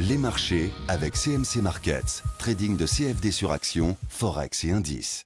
Les marchés avec CMC Markets, trading de CFD sur actions, forex et indices.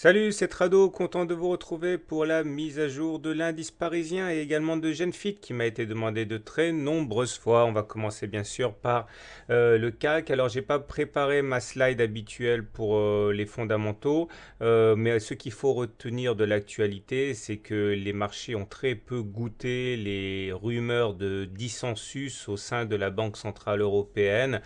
Salut, c'est Trado, content de vous retrouver pour la mise à jour de l'indice parisien et également de Genfit qui m'a été demandé de très nombreuses fois. On va commencer bien sûr par euh, le CAC. Alors j'ai pas préparé ma slide habituelle pour euh, les fondamentaux, euh, mais ce qu'il faut retenir de l'actualité, c'est que les marchés ont très peu goûté les rumeurs de dissensus au sein de la Banque centrale européenne.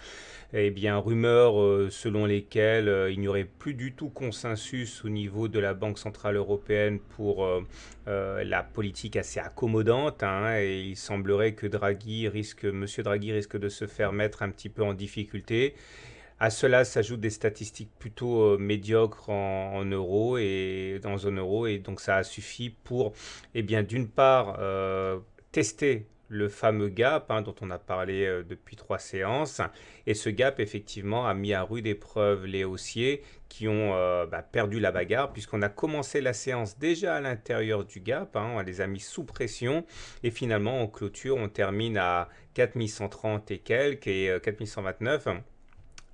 Eh bien, rumeurs selon lesquelles il n'y aurait plus du tout consensus au niveau de la Banque Centrale Européenne pour euh, euh, la politique assez accommodante. Hein, et il semblerait que Draghi risque, Monsieur Draghi risque de se faire mettre un petit peu en difficulté. À cela s'ajoutent des statistiques plutôt euh, médiocres en, euros euro et dans zone euro. Et donc ça a suffi pour, et eh bien, d'une part, tester le fameux gap hein, dont on a parlé depuis trois séances. Et ce gap, effectivement, a mis à rude épreuve les haussiers qui ont euh, bah, perdu la bagarre, puisqu'on a commencé la séance déjà à l'intérieur du gap, hein, on les a mis sous pression, et finalement en clôture, on termine à 4130 et quelques, et 4129. Euh,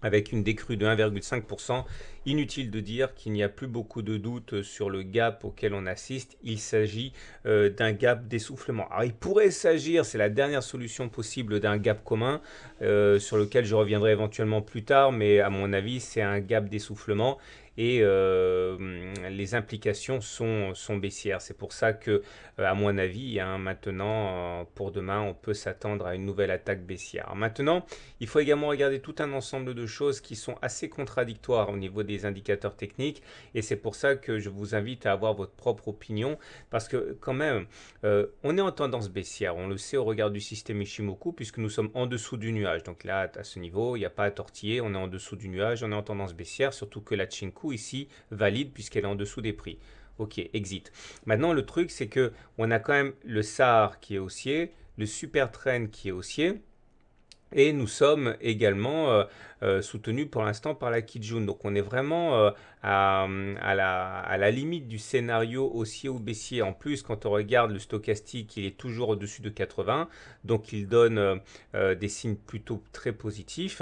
avec une décrue de 1,5%. Inutile de dire qu'il n'y a plus beaucoup de doutes sur le gap auquel on assiste. Il s'agit euh, d'un gap d'essoufflement. Alors il pourrait s'agir, c'est la dernière solution possible d'un gap commun, euh, sur lequel je reviendrai éventuellement plus tard, mais à mon avis c'est un gap d'essoufflement et euh, les implications sont, baissières. C'est pour ça que, euh, à mon avis, maintenant, euh, pour demain, on peut s'attendre à une nouvelle attaque baissière. Maintenant, il faut également regarder tout un ensemble de choses qui sont assez contradictoires au niveau des indicateurs techniques et c'est pour ça que je vous invite à avoir votre propre opinion parce que quand même, on est en tendance baissière, on le sait au regard du système Ishimoku puisque nous sommes en dessous du nuage. Donc là, à ce niveau, il n'y a pas à tortiller, on est en dessous du nuage, on est en tendance baissière, surtout que la Chinku ici valide puisqu'elle est en dessous des prix. Ok, exit. Maintenant, le truc, c'est que on a quand même le SAR qui est haussier, le super trend qui est haussier. Et nous sommes également euh, euh, soutenus pour l'instant par la Kijun. Donc on est vraiment euh, à, la, à, la, limite du scénario haussier ou baissier. En plus, quand on regarde le stochastique, il est toujours au-dessus de 80. Donc il donne des signes plutôt très positifs.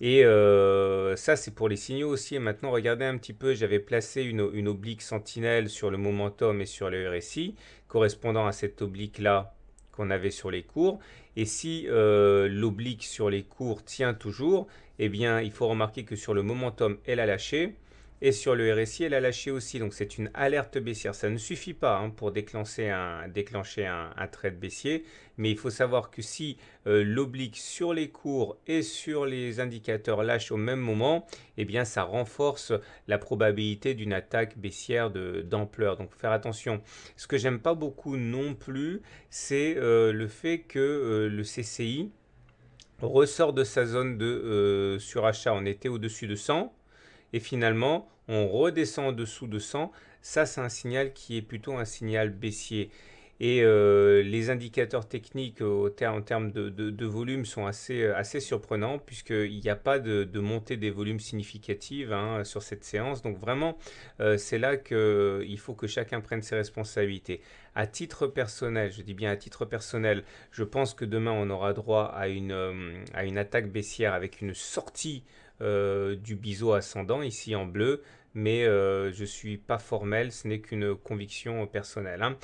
Et euh, ça, c'est pour les signaux aussi. Et maintenant, regardez un petit peu, j'avais placé une, oblique sentinelle sur le momentum et sur le RSI, correspondant à cette oblique-là qu'on avait sur les cours. Et si euh, l'oblique sur les cours tient toujours, eh bien, il faut remarquer que sur le momentum, elle a lâché. Et sur le RSI, elle a lâché aussi. Donc c'est une alerte baissière. Ça ne suffit pas hein, pour déclencher, un, déclencher un, trade baissier. Mais il faut savoir que si euh, l'oblique sur les cours et sur les indicateurs lâche au même moment, eh bien ça renforce la probabilité d'une attaque baissière d'ampleur. Donc faire attention. Ce que j'aime pas beaucoup non plus, c'est euh, le fait que euh, le CCI ressort de sa zone de surachat. On était au-dessus de 100 et finalement on redescend en dessous de 100. Ça, c'est un signal qui est plutôt un signal baissier. Et euh, les indicateurs techniques euh, en termes de, volume sont euh, assez, surprenants puisqu'il n'y a pas de, montée des volumes significatives hein, sur cette séance. Donc vraiment, c'est là qu'il faut que chacun prenne ses responsabilités. À titre personnel, je dis bien à titre personnel, je pense que demain on aura droit à une, euh, une attaque baissière avec une sortie euh, du biseau ascendant ici en bleu mais euh, je ne suis pas formel, ce n'est qu'une conviction personnelle. Hein.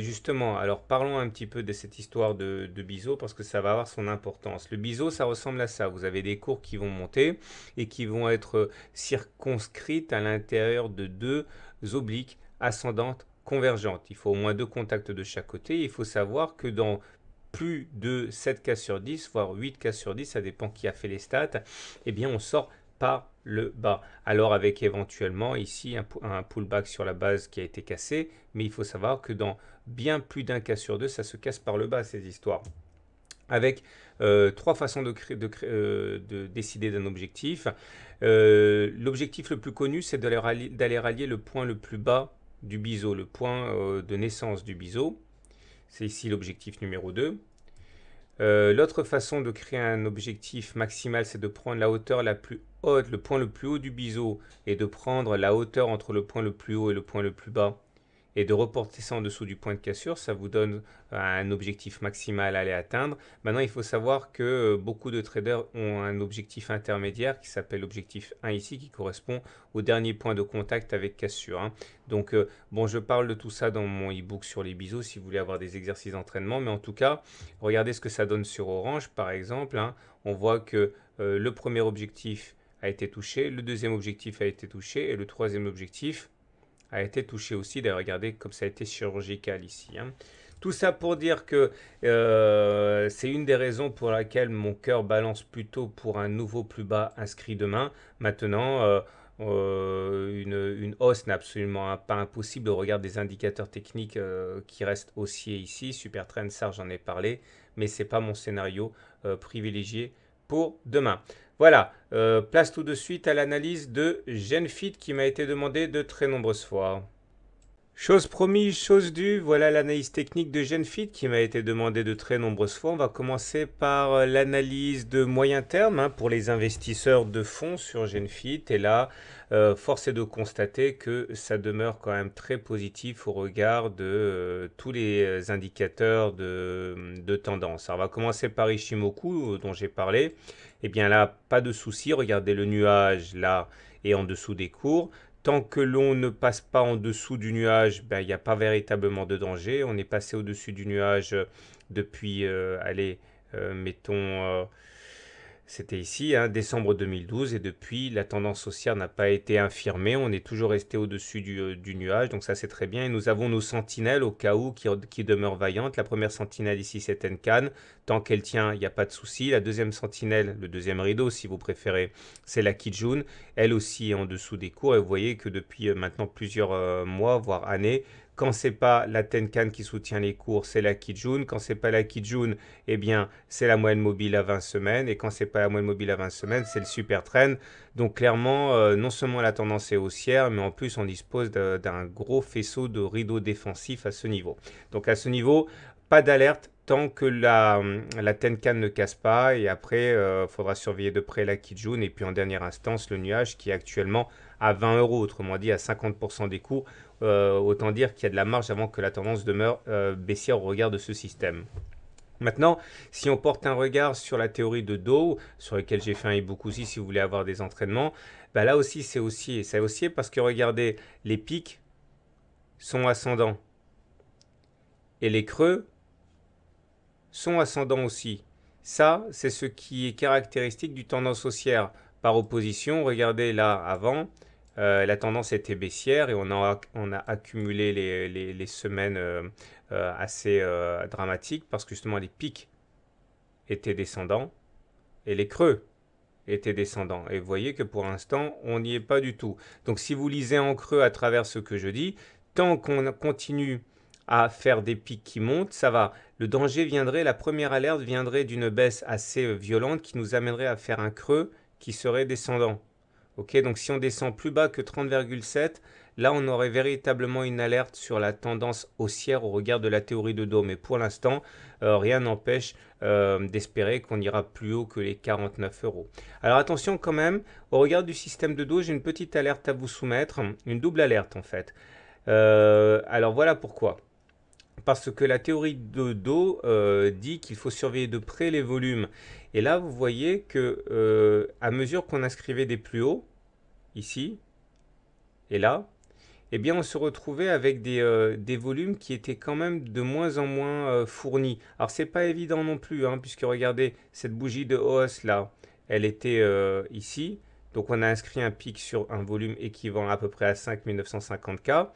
justement, alors parlons un petit peu de cette histoire de, de biseau parce que ça va avoir son importance. Le biseau, ça ressemble à ça. Vous avez des cours qui vont monter et qui vont être circonscrites à l'intérieur de deux obliques ascendantes convergente. Il faut au moins deux contacts de chaque côté. il faut savoir que dans plus de 7 cas sur 10, voire 8 cas sur 10, ça dépend qui a fait les stats, eh bien on sort par le bas. Alors avec éventuellement ici un, pullback sur la base qui a été cassé, mais il faut savoir que dans bien plus d'un cas sur deux, ça se casse par le bas ces histoires. Avec euh, trois façons euh, de, décider d'un objectif. Euh, l'objectif le plus connu, c'est d'aller rallier le point le plus bas du biseau, le point euh, de naissance du biseau. C'est ici l'objectif numéro 2. Euh, l'autre façon de créer un objectif maximal, c'est de prendre la hauteur la plus haute, le point le plus haut du biseau, et de prendre la hauteur entre le point le plus haut et le point le plus bas et de reporter ça en dessous du point de cassure, ça vous donne euh, un objectif maximal à aller atteindre. Maintenant, il faut savoir que euh, beaucoup de traders ont un objectif intermédiaire qui s'appelle l'objectif 1 ici, qui correspond au dernier point de contact avec cassure. Hein. Donc, euh, bon, je parle de tout ça dans mon e-book sur les bisous si vous voulez avoir des exercices d'entraînement, mais en tout cas, regardez ce que ça donne sur Orange, par exemple. Hein. On voit que le premier objectif a été touché, le deuxième objectif a été touché et le troisième objectif a été touché aussi. D'ailleurs, regardez comme ça a été chirurgical ici. Hein. Tout ça pour dire que euh, c'est une des raisons pour laquelle mon cœur balance plutôt pour un nouveau plus bas inscrit demain. Maintenant, euh, euh, une, hausse n'est absolument pas impossible au regard des indicateurs techniques qui restent haussiers ici. Super trend, ça j'en ai parlé, mais ce n'est pas mon scénario privilégié pour demain. Voilà, euh, place tout de suite à l'analyse de GenFit qui m'a été demandée de très nombreuses fois. Chose promise, chose due, voilà l'analyse technique de GenFit qui m'a été demandée de très nombreuses fois. On va commencer par euh, l'analyse de moyen terme hein, pour les investisseurs de fonds sur GenFit. Et là, euh, force est de constater que ça demeure quand même très positif au regard de euh, tous les indicateurs de, tendance. Alors, on va commencer par Ishimoku dont j'ai parlé. Et eh bien là, pas de souci, regardez le nuage là et en dessous des cours tant que l'on ne passe pas en dessous du nuage, ben, il n'y a pas véritablement de danger. On est passé au-dessus du nuage euh, depuis, euh, allez, euh, mettons, c'était ici, hein, décembre 2012, et depuis, la tendance haussière n'a pas été infirmée. On est toujours resté au-dessus du, euh, nuage, donc ça c'est très bien. Et nous avons nos sentinelles au cas où qui, demeurent vaillantes. La première sentinelle ici, c'est Tenkan. Tant qu'elle tient, il n'y a pas de souci. La deuxième sentinelle, le deuxième rideau si vous préférez, c'est la Kijun. Elle aussi est en dessous des cours, et vous voyez que depuis euh, maintenant plusieurs euh, mois, voire années, quand c'est pas la Tenkan qui soutient les cours, c'est la Kijun. Quand c'est pas la Kijun, eh bien, c'est la moyenne mobile à 20 semaines. Et quand c'est pas la moyenne mobile à 20 semaines, c'est le super train. Donc clairement, euh, non seulement la tendance est haussière, mais en plus on dispose d'un gros faisceau de rideaux défensifs à ce niveau. Donc à ce niveau, pas d'alerte, tant que la, la Tenkan ne casse pas. Et après, il euh, faudra surveiller de près la Kijun et puis en dernière instance le nuage qui est actuellement à 20 euros, autrement dit à 50% des coûts. Euh, autant dire qu'il y a de la marge avant que la tendance demeure euh, baissière au regard de ce système. Maintenant, si on porte un regard sur la théorie de Do, sur laquelle j'ai fait un e-book aussi si vous voulez avoir des entraînements, bah là aussi c'est haussier. C'est aussi parce que regardez, les pics sont ascendants et les creux sont ascendants aussi. Ça, c'est ce qui est caractéristique du tendance haussière. Par opposition, regardez là avant, euh, la tendance était baissière et on a, accumulé les, semaines euh, euh, assez dramatiques parce que justement les pics étaient descendants et les creux étaient descendants. Et vous voyez que pour l'instant, on n'y est pas du tout. Donc si vous lisez en creux à travers ce que je dis, tant qu'on continue à faire des pics qui montent, ça va le danger viendrait, la première alerte viendrait d'une baisse assez euh, violente qui nous amènerait à faire un creux qui serait descendant. Ok, donc si on descend plus bas que 30,7, là on aurait véritablement une alerte sur la tendance haussière au regard de la théorie de Dow. Mais pour l'instant, euh, rien n'empêche euh, d'espérer qu'on ira plus haut que les 49 euros. Alors attention quand même, au regard du système de Dow, j'ai une petite alerte à vous soumettre, une double alerte en fait. alors voilà pourquoi parce que la théorie de Do euh, dit qu'il faut surveiller de près les volumes. Et là, vous voyez que euh, à mesure qu'on inscrivait des plus hauts, ici et là, eh bien, on se retrouvait avec euh, des, volumes qui étaient quand même de moins en moins fournis. Alors, ce n'est pas évident non plus, hein, puisque regardez, cette bougie de hausse là, elle était ici. Donc, on a inscrit un pic sur un volume équivalent à peu près à 5950K.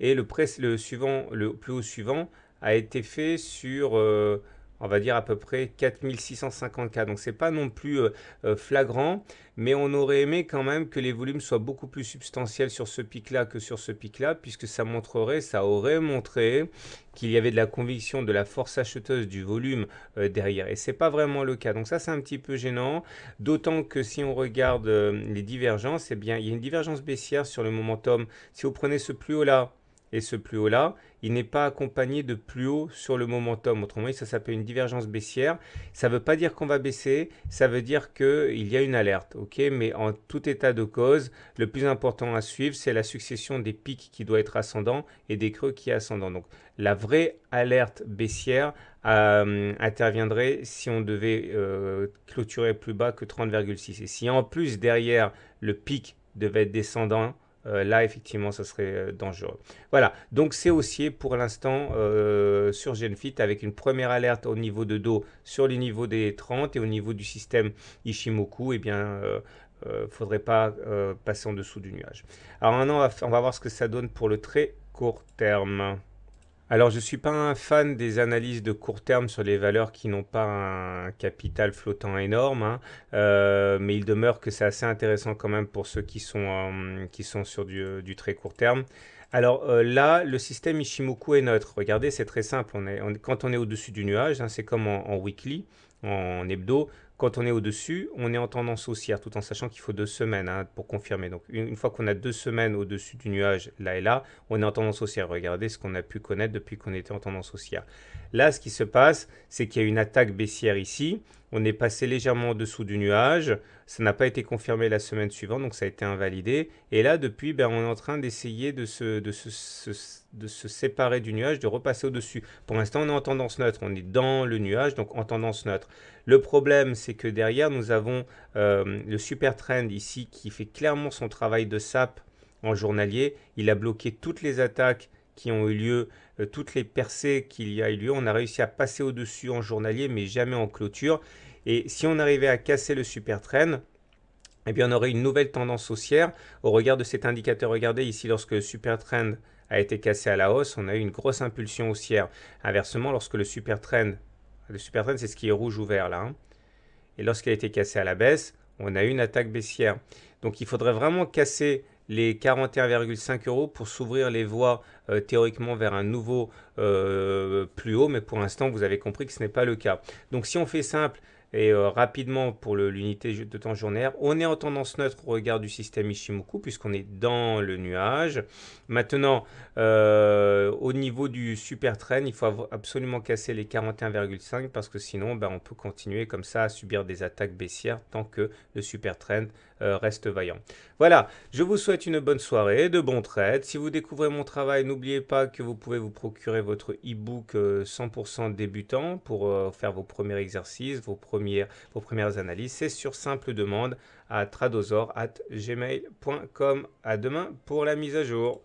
Et le, le, suivant, le plus haut suivant a été fait sur, euh, on va dire, à peu près 4650 cas. Donc, ce n'est pas non plus euh, euh, flagrant, mais on aurait aimé quand même que les volumes soient beaucoup plus substantiels sur ce pic-là que sur ce pic-là, puisque ça montrerait, ça aurait montré qu'il y avait de la conviction, de la force acheteuse du volume derrière. Et c'est pas vraiment le cas. Donc ça, c'est un petit peu gênant. D'autant que si on regarde les divergences, eh bien, il y a une divergence baissière sur le momentum. Si vous prenez ce plus haut là, et ce plus haut-là, il n'est pas accompagné de plus haut sur le momentum. Autrement dit, ça s'appelle une divergence baissière. Ça ne veut pas dire qu'on va baisser, ça veut dire qu'il y a une alerte. ok Mais en tout état de cause, le plus important à suivre, c'est la succession des pics qui doit être ascendant et des creux qui est ascendant. Donc la vraie alerte baissière euh, interviendrait si on devait euh, clôturer plus bas que 30,6. Et si en plus derrière le pic devait être descendant, euh, là, effectivement, ça serait euh, dangereux. Voilà, donc c'est haussier pour l'instant euh, sur Genfit avec une première alerte au niveau de dos sur les niveaux des 30 et au niveau du système Ishimoku, et eh bien, ne faudrait pas passer en dessous du nuage. Alors maintenant, on va voir ce que ça donne pour le très court terme. Alors, je ne suis pas un fan des analyses de court terme sur les valeurs qui n'ont pas un capital flottant énorme, hein. euh, mais il demeure que c'est assez intéressant quand même pour ceux qui sont, euh, qui sont sur euh, du, très court terme. Alors là, le système Ishimoku est neutre. Regardez, c'est très simple. quand on est au-dessus du nuage, hein, c'est comme en weekly, en hebdo, quand on est au-dessus, on est en tendance haussière, tout en sachant qu'il faut deux semaines hein, pour confirmer. Donc une, une fois qu'on a deux semaines au-dessus du nuage, là et là, on est en tendance haussière. Regardez ce qu'on a pu connaître depuis qu'on était en tendance haussière. Là, ce qui se passe, c'est qu'il y a une attaque baissière ici, on est passé légèrement en dessous du nuage. Ça n'a pas été confirmé la semaine suivante, donc ça a été invalidé. Et là, depuis, ben, on est en train d'essayer de se, de, se, séparer du nuage, de repasser au-dessus. Pour l'instant, on est en tendance neutre. On est dans le nuage, donc en tendance neutre. Le problème, c'est que derrière, nous avons euh, le super trend ici qui fait clairement son travail de sap en journalier. Il a bloqué toutes les attaques qui ont eu lieu, euh, toutes les percées qu'il y a eu lieu. On a réussi à passer au-dessus en journalier, mais jamais en clôture. Et si on arrivait à casser le super trend, eh bien, on aurait une nouvelle tendance haussière. Au regard de cet indicateur, regardez ici, lorsque le super trend a été cassé à la hausse, on a eu une grosse impulsion haussière. Inversement, lorsque le super trend, le super trend, c'est ce qui est rouge ouvert là, hein. et lorsqu'il a été cassé à la baisse, on a eu une attaque baissière. Donc, il faudrait vraiment casser les 41,5 euros pour s'ouvrir les voies euh, théoriquement vers un nouveau euh, plus haut, mais pour l'instant, vous avez compris que ce n'est pas le cas. Donc, si on fait simple, et euh, rapidement, pour l'unité de temps journaire, on est en tendance neutre au regard du système Ishimoku, puisqu'on est dans le nuage. Maintenant, euh, au niveau du super trend, il faut absolument casser les 41,5, parce que sinon, ben, on peut continuer comme ça à subir des attaques baissières tant que le super trend euh, reste vaillant. Voilà, je vous souhaite une bonne soirée, de bons trades. Si vous découvrez mon travail, n'oubliez pas que vous pouvez vous procurer votre e-book 100% euh, débutant pour euh, faire vos premiers exercices, vos premières, vos premières analyses. C'est sur simple demande à tradosor.gmail.com. À demain pour la mise à jour.